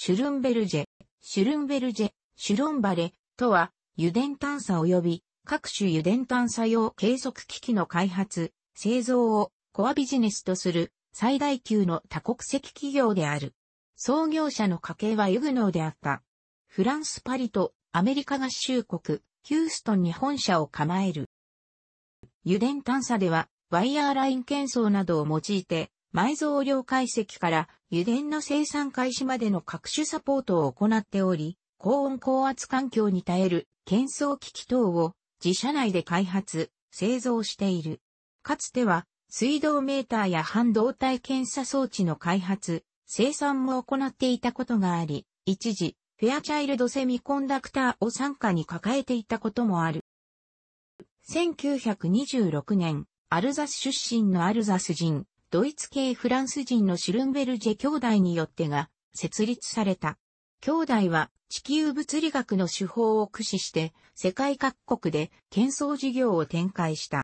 シュルンベルジェ、シュルンベルジェ、シュロンバレとは、油田探査及び各種油田探査用計測機器の開発、製造をコアビジネスとする最大級の多国籍企業である。創業者の家系はユグノーであった。フランス・パリとアメリカ合衆国、ヒューストンに本社を構える。油田探査では、ワイヤーライン検査などを用いて、埋蔵量解析から油田の生産開始までの各種サポートを行っており、高温高圧環境に耐える検装機器等を自社内で開発、製造している。かつては水道メーターや半導体検査装置の開発、生産も行っていたことがあり、一時、フェアチャイルドセミコンダクターを参加に抱えていたこともある。1926年、アルザス出身のアルザス人、ドイツ系フランス人のシュルンベルジェ兄弟によってが設立された。兄弟は地球物理学の手法を駆使して世界各国で建造事業を展開した。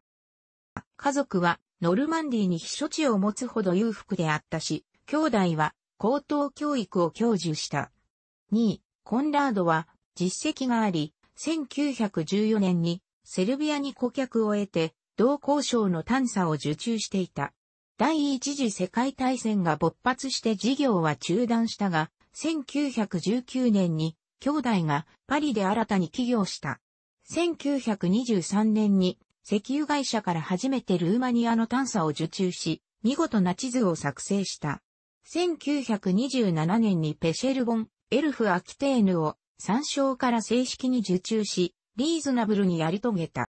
家族はノルマンディに避暑地を持つほど裕福であったし、兄弟は高等教育を享受した。2位、コンラードは実績があり、1914年にセルビアに顧客を得て、同交渉の探査を受注していた。第一次世界大戦が勃発して事業は中断したが、1919年に兄弟がパリで新たに起業した。1923年に石油会社から初めてルーマニアの探査を受注し、見事な地図を作成した。1927年にペシェルボン、エルフ・アキテーヌを参照から正式に受注し、リーズナブルにやり遂げた。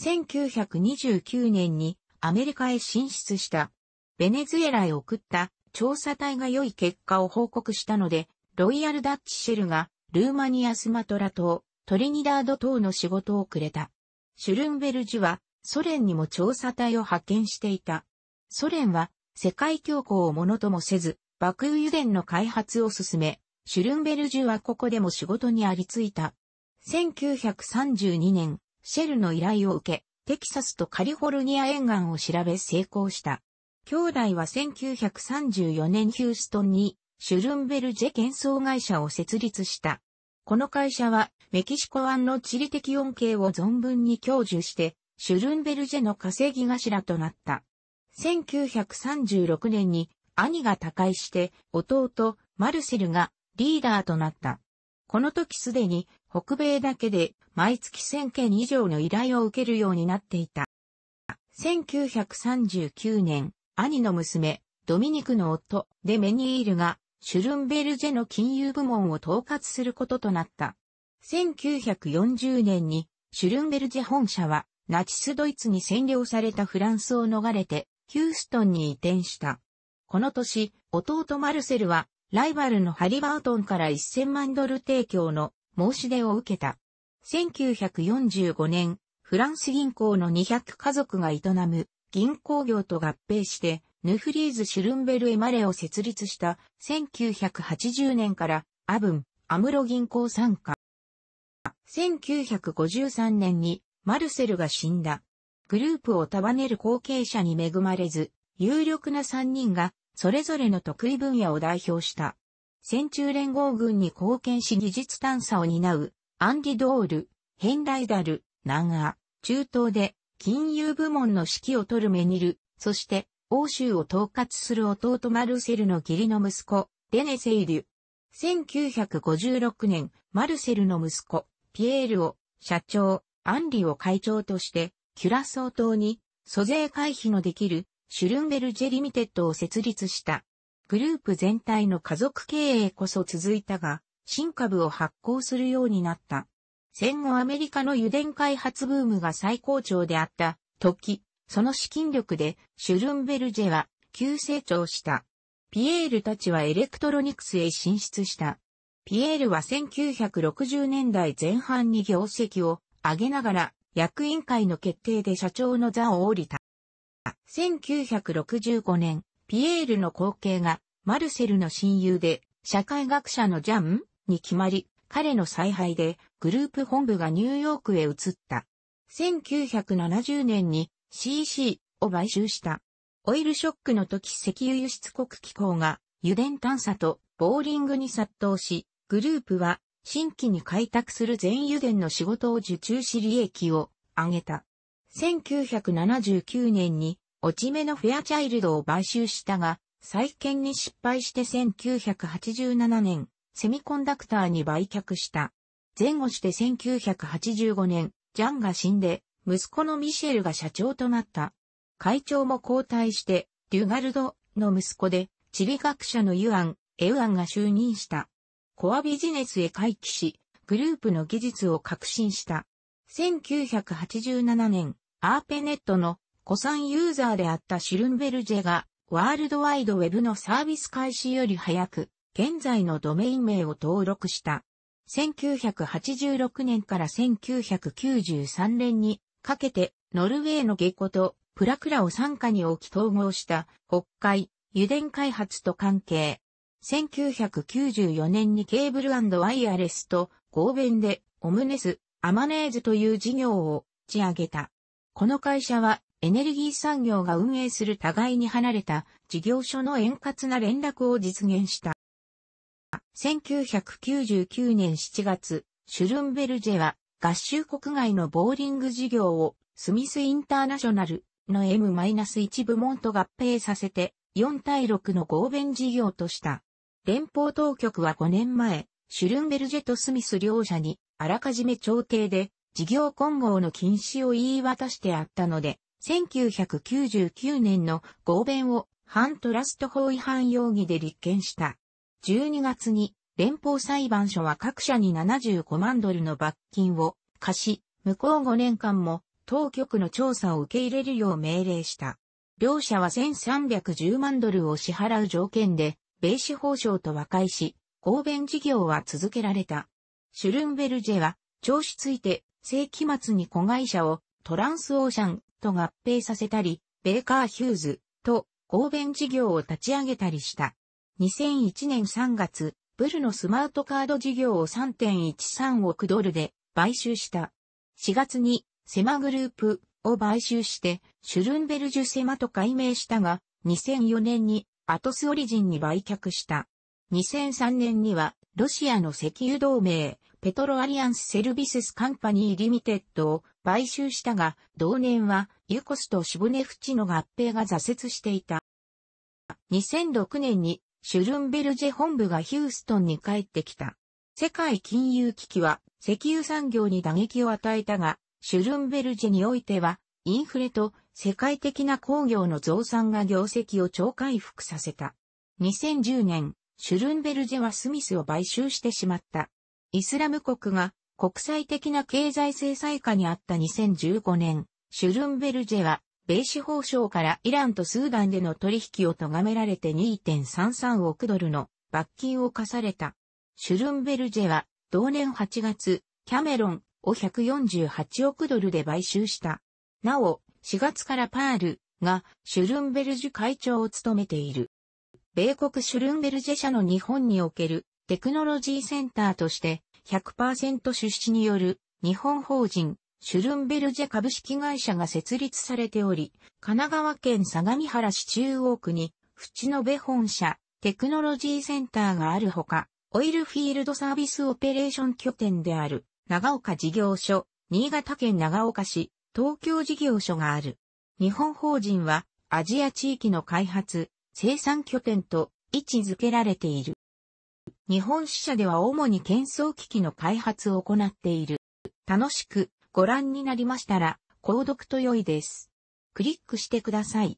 1929年にアメリカへ進出した。ベネズエラへ送った調査隊が良い結果を報告したので、ロイヤルダッチシェルがルーマニアスマトラ島、トリニダード島の仕事をくれた。シュルンベルジュはソ連にも調査隊を派遣していた。ソ連は世界恐慌をものともせず、爆油田の開発を進め、シュルンベルジュはここでも仕事にありついた。1932年、シェルの依頼を受け、テキサスとカリフォルニア沿岸を調べ成功した。兄弟は1934年ヒューストンにシュルンベルジェ建想会社を設立した。この会社はメキシコ湾の地理的恩恵を存分に享受して、シュルンベルジェの稼ぎ頭となった。1936年に兄が他界して弟マルセルがリーダーとなった。この時すでに北米だけで毎月1000件以上の依頼を受けるようになっていた。1939年、兄の娘、ドミニクの夫、デメニールが、シュルンベルジェの金融部門を統括することとなった。1940年に、シュルンベルジェ本社は、ナチスドイツに占領されたフランスを逃れて、ヒューストンに移転した。この年、弟マルセルは、ライバルのハリバートンから1000万ドル提供の申し出を受けた。1945年、フランス銀行の200家族が営む銀行業と合併して、ヌフリーズ・シュルンベル・エマレを設立した1980年からアブン、アムロ銀行参加。1953年にマルセルが死んだ。グループを束ねる後継者に恵まれず、有力な3人がそれぞれの得意分野を代表した。戦中連合軍に貢献し技術探査を担う、アンディ・ドール、ヘンライダル、南ア、中東で、金融部門の指揮を取るメニル、そして、欧州を統括する弟マルセルの義理の息子、デネ・セイリュ。1956年、マルセルの息子、ピエールを、社長、アンリを会長として、キュラソー島に、租税回避のできる、シュルンベルジェリミテッドを設立した。グループ全体の家族経営こそ続いたが、新株を発行するようになった。戦後アメリカの油田開発ブームが最高潮であった時、その資金力でシュルンベルジェは急成長した。ピエールたちはエレクトロニクスへ進出した。ピエールは1960年代前半に業績を上げながら役員会の決定で社長の座を降りた。1965年、ピエールの後継が、マルセルの親友で、社会学者のジャンに決まり、彼の采配で、グループ本部がニューヨークへ移った。1970年に CC を買収した。オイルショックの時石油輸出国機構が油田探査とボーリングに殺到し、グループは新規に開拓する全油田の仕事を受注し利益を上げた。1979年に落ち目のフェアチャイルドを買収したが、再建に失敗して1987年、セミコンダクターに売却した。前後して1985年、ジャンが死んで、息子のミシェルが社長となった。会長も交代して、デュガルドの息子で、地理学者のユアン、エウアンが就任した。コアビジネスへ回帰し、グループの技術を革新した。1987年、アーペネットの古参ユーザーであったシュルンベルジェが、ワールドワイドウェブのサービス開始より早く、現在のドメイン名を登録した。1986年から1993年にかけて、ノルウェーの下戸とプラクラを参加に置き統合した北海、油田開発と関係。1994年にケーブルワイヤレスと合弁でオムネス、アマネーズという事業を打ち上げた。この会社はエネルギー産業が運営する互いに離れた事業所の円滑な連絡を実現した。1999年7月、シュルンベルジェは合衆国外のボーリング事業をスミスインターナショナルの M-1 部門と合併させて4対6の合弁事業とした。連邦当局は5年前、シュルンベルジェとスミス両者にあらかじめ調停で事業混合の禁止を言い渡してあったので、1999年の合弁を反トラスト法違反容疑で立件した。12月に連邦裁判所は各社に75万ドルの罰金を貸し、向こう5年間も当局の調査を受け入れるよう命令した。両社は1310万ドルを支払う条件で、米司法省と和解し、合弁事業は続けられた。シュルンベルジェは、調子ついて、世紀末に子会社をトランスオーシャンと合併させたり、ベーカー・ヒューズと合弁事業を立ち上げたりした。2001年3月、ブルのスマートカード事業を3.13億ドルで買収した。4月にセマグループを買収して、シュルンベルジュセマと改名したが、2004年にアトスオリジンに売却した。2003年には、ロシアの石油同盟、ペトロアリアンスセルビスカンパニーリミテッドを買収したが、同年はユコスとシブネフチの合併が挫折していた。2006年にシュルンベルジェ本部がヒューストンに帰ってきた。世界金融危機は石油産業に打撃を与えたが、シュルンベルジェにおいてはインフレと世界的な工業の増産が業績を超回復させた。2010年、シュルンベルジェはスミスを買収してしまった。イスラム国が国際的な経済制裁下にあった2015年、シュルンベルジェは、米司法省からイランとスーダンでの取引を咎められて2.33億ドルの罰金を課された。シュルンベルジェは、同年8月、キャメロンを148億ドルで買収した。なお、4月からパールがシュルンベルジュ会長を務めている。米国シュルンベルジェ社の日本におけるテクノロジーセンターとして100%出資による日本法人シュルンベルジェ株式会社が設立されており、神奈川県相模原市中央区に、淵延本社、テクノロジーセンターがあるほか、オイルフィールドサービスオペレーション拠点である、長岡事業所、新潟県長岡市、東京事業所がある。日本法人は、アジア地域の開発、生産拠点と位置づけられている。日本支社では主に検送機器の開発を行っている。楽しくご覧になりましたら、購読と良いです。クリックしてください。